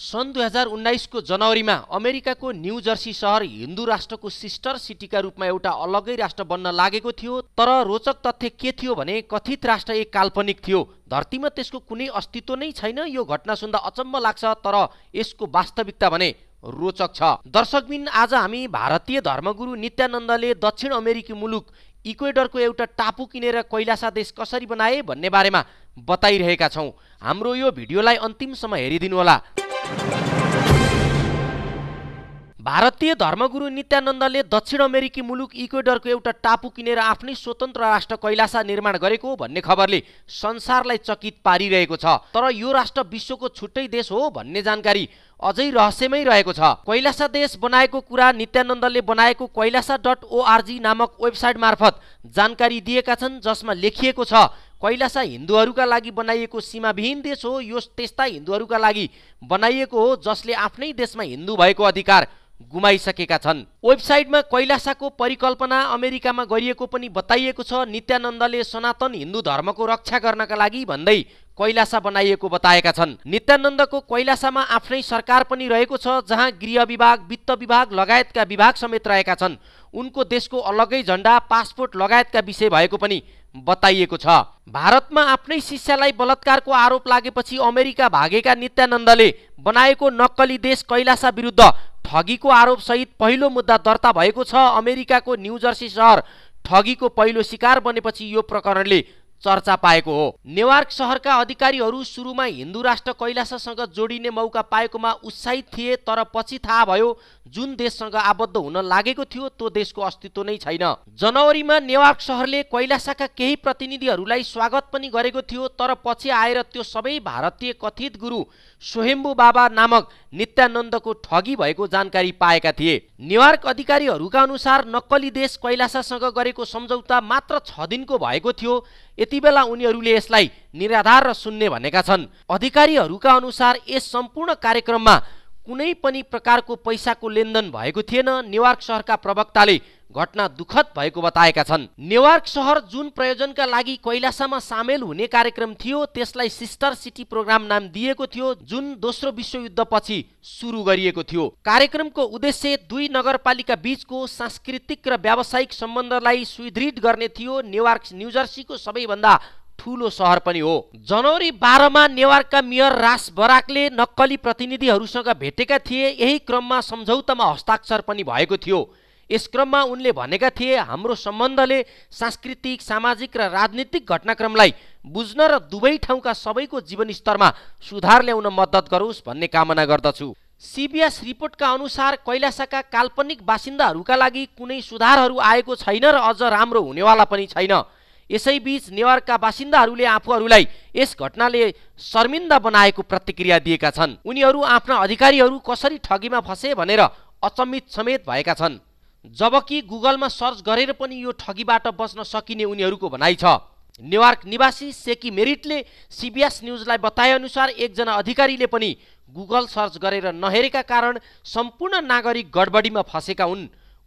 सन् दुई हजार उन्नाइसको जनवरीमा अमेरिकाको न्यू जर्सी सहर हिन्दू राष्ट्रको सिस्टर सिटीका रूपमा एउटा अलग्गै राष्ट्र बन्न लागेको थियो तर रोचक तथ्य के थियो भने कथित राष्ट्र एक काल्पनिक थियो धरतीमा त्यसको कुनै अस्तित्व नै छैन यो घटना सुन्दा अचम्म लाग्छ तर यसको वास्तविकता भने रोचक छ दर्शकबिन आज हामी भारतीय धर्मगुरु नित्यानन्दले दक्षिण अमेरिकी मुलुक इक्वेडरको एउटा टापु किनेर कैलासा देश कसरी बनाए भन्ने बारेमा बताइरहेका छौँ हाम्रो यो भिडियोलाई अन्तिमसम्म हेरिदिनुहोला भारतीय धर्मगुरु नित्यानन्दले दक्षिण अमेरिकी मुलुक इक्वेडरको एउटा टापु किनेर आफ्नै स्वतन्त्र राष्ट्र कैलासा निर्माण गरेको भन्ने खबरले संसारलाई चकित पारिरहेको छ तर यो राष्ट्र विश्वको छुट्टै देश हो भन्ने जानकारी अझै रहस्यमै रहेको छ कैलासा देश बनाएको कुरा नित्यानन्दले बनाएको कैलासा डट ओआरजी नामक वेबसाइट मार्फत जानकारी दिएका छन् जसमा लेखिएको छ कैलासा हिन्दूहरूका लागि बनाइएको सीमाविहीन देश हो यो त्यस्ता हिन्दूहरूका लागि बनाइएको हो जसले आफ्नै देशमा हिन्दू भएको अधिकार गुमाइसकेका छन् वेबसाइटमा कैलासाको परिकल्पना अमेरिकामा गरिएको पनि बताइएको छ नित्यानन्दले सनातन हिन्दू धर्मको रक्षा गर्नका लागि भन्दै कैलासा बनाइएको बताएका छन् नित्यानन्दको कैलासामा आफ्नै सरकार पनि रहेको छ जहाँ गृह विभाग वित्त विभाग लगायतका विभाग समेत रहेका छन् उनको देशको अलग्गै झन्डा पासपोर्ट लगायतका विषय भएको पनि बताइएको छ भारतमा आफ्नै शिष्यलाई बलात्कारको आरोप लागेपछि अमेरिका भागेका नित्यानन्दले बनाएको नक्कली देश कैलासा विरुद्ध ठगीको आरोपसहित पहिलो मुद्दा दर्ता भएको छ अमेरिकाको न्युजर्सी सहर ठगीको पहिलो शिकार बनेपछि यो प्रकरणले चर्चा पाएको हो नेवार्क सहरका अधिकारीहरू सुरुमा हिन्दू राष्ट्र कैलाशसँग जोडिने मौका पाएकोमा उत्साहित थिए तर पछि थाहा भयो जुन देशसँग आबद्ध हुन लागेको थियो त्यो देशको अस्तित्व नै छैन जनवरीमा नेवार्क सहरले कैलासाका केही प्रतिनिधिहरूलाई स्वागत पनि गरेको थियो तर पछि आएर त्यो सबै भारतीय कथित गुरु स्वयम्बु बाबा नामक नित्यानन्दको ठगी भएको जानकारी पाएका थिए नेवार्क अधिकारीहरूका अनुसार नक्कली देश कैलासासँग गरेको सम्झौता मात्र छ दिनको भएको थियो त्यति बेला उनीहरूले यसलाई निराधार र सुन्ने भनेका छन् अधिकारीहरूका अनुसार यस सम्पूर्ण कार्यक्रममा कुनै पनि प्रकारको पैसाको लेनदेन भएको थिएन न्युयोर्क सहरका प्रवक्ताले घटना दुखद भएको बताएका छन् नेवार्क सहर जुन प्रयोजनका लागि कैलासामा सामेल हुने कार्यक्रम थियो त्यसलाई सिस्टर सिटी प्रोग्राम नाम दिएको थियो जुन दोस्रो विश्वयुद्धपछि सुरु गरिएको थियो कार्यक्रमको उद्देश्य दुई नगरपालिका बीचको सांस्कृतिक र व्यावसायिक सम्बन्धलाई सुदृढ गर्ने थियो नेवार्क न्युजर्सीको सबैभन्दा ठुलो सहर पनि हो जनवरी बाह्रमा नेवारका मेयर रास बराकले नक्कली प्रतिनिधिहरूसँग भेटेका थिए यही क्रममा सम्झौतामा हस्ताक्षर पनि भएको थियो यस क्रममा उनले भनेका थिए हाम्रो सम्बन्धले सांस्कृतिक सामाजिक र राजनीतिक घटनाक्रमलाई बुझ्न र दुवै ठाउँका सबैको जीवनस्तरमा सुधार ल्याउन मद्दत गरोस् भन्ने कामना गर्दछु सिबिएस रिपोर्टका अनुसार कैलाशका काल्पनिक बासिन्दाहरूका लागि कुनै सुधारहरू आएको छैन र अझ राम्रो हुनेवाला पनि छैन यसैबीच नेवारका बासिन्दाहरूले आफूहरूलाई यस घटनाले शर्मिन्दा बनाएको प्रतिक्रिया दिएका छन् उनीहरू आफ्ना अधिकारीहरू कसरी ठगीमा फसे भनेर अचम्मित समेत भएका छन् जबकि गुगलमा सर्च गरेर पनि यो ठगीबाट बच्न सकिने उनीहरूको भनाइ छ न्युयोर्क निवासी सेकी मेरिटले सिबिएस न्युजलाई बताएअनुसार एकजना अधिकारीले पनि गुगल सर्च गरेर नहेरेका कारण सम्पूर्ण नागरिक गडबडीमा फँसेका हुन्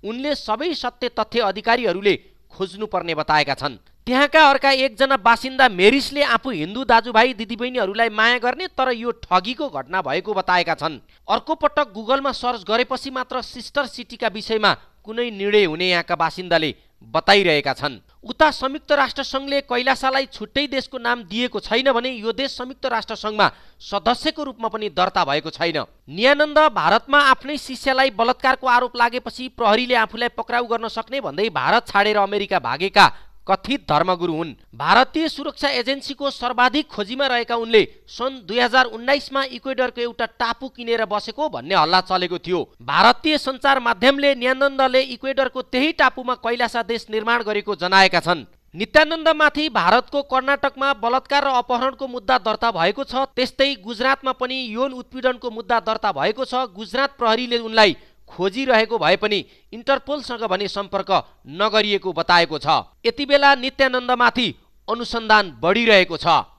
उनले सबै सत्य तथ्य अधिकारीहरूले खोज्नुपर्ने बताएका छन् त्यहाँका अर्का एकजना बासिन्दा मेरिसले आफू हिन्दू दाजुभाइ दिदीबहिनीहरूलाई माया गर्ने तर यो ठगीको घटना भएको बताएका छन् अर्को पटक गुगलमा सर्च गरेपछि मात्र सिस्टर सिटीका विषयमा कुनै निर्णय हुने यहाँका बासिन्दाले बताइरहेका छन् उता संयुक्त राष्ट्रसङ्घले कैलासालाई छुट्टै देशको नाम दिएको छैन भने यो देश संयुक्त राष्ट्रसङ्घमा सदस्यको रूपमा पनि दर्ता भएको छैन नियानन्द भारतमा आफ्नै शिष्यलाई बलात्कारको आरोप लागेपछि प्रहरीले आफूलाई पक्राउ गर्न सक्ने भन्दै भारत छाडेर अमेरिका भागेका कथित धर्मगुरु हुन् भारतीय सुरक्षा एजेन्सीको सर्वाधिक खोजीमा रहेका उनले सन् दुई हजार उन्नाइसमा इक्वेडरको एउटा टापु किनेर बसेको भन्ने हल्ला चलेको थियो भारतीय सञ्चार माध्यमले न्यानन्दले इक्वेडरको त्यही टापुमा कैलासा देश निर्माण गरेको जनाएका छन् नित्यानन्दमाथि भारतको कर्नाटकमा बलात्कार र अपहरणको मुद्दा दर्ता भएको छ त्यस्तै गुजरातमा पनि यौन उत्पीडनको मुद्दा दर्ता भएको छ गुजरात प्रहरीले उनलाई खोजिरहेको भए पनि इन्टरपोलसँग भने सम्पर्क नगरिएको बताएको छ यति बेला नित्यानन्दमाथि अनुसन्धान बढिरहेको छ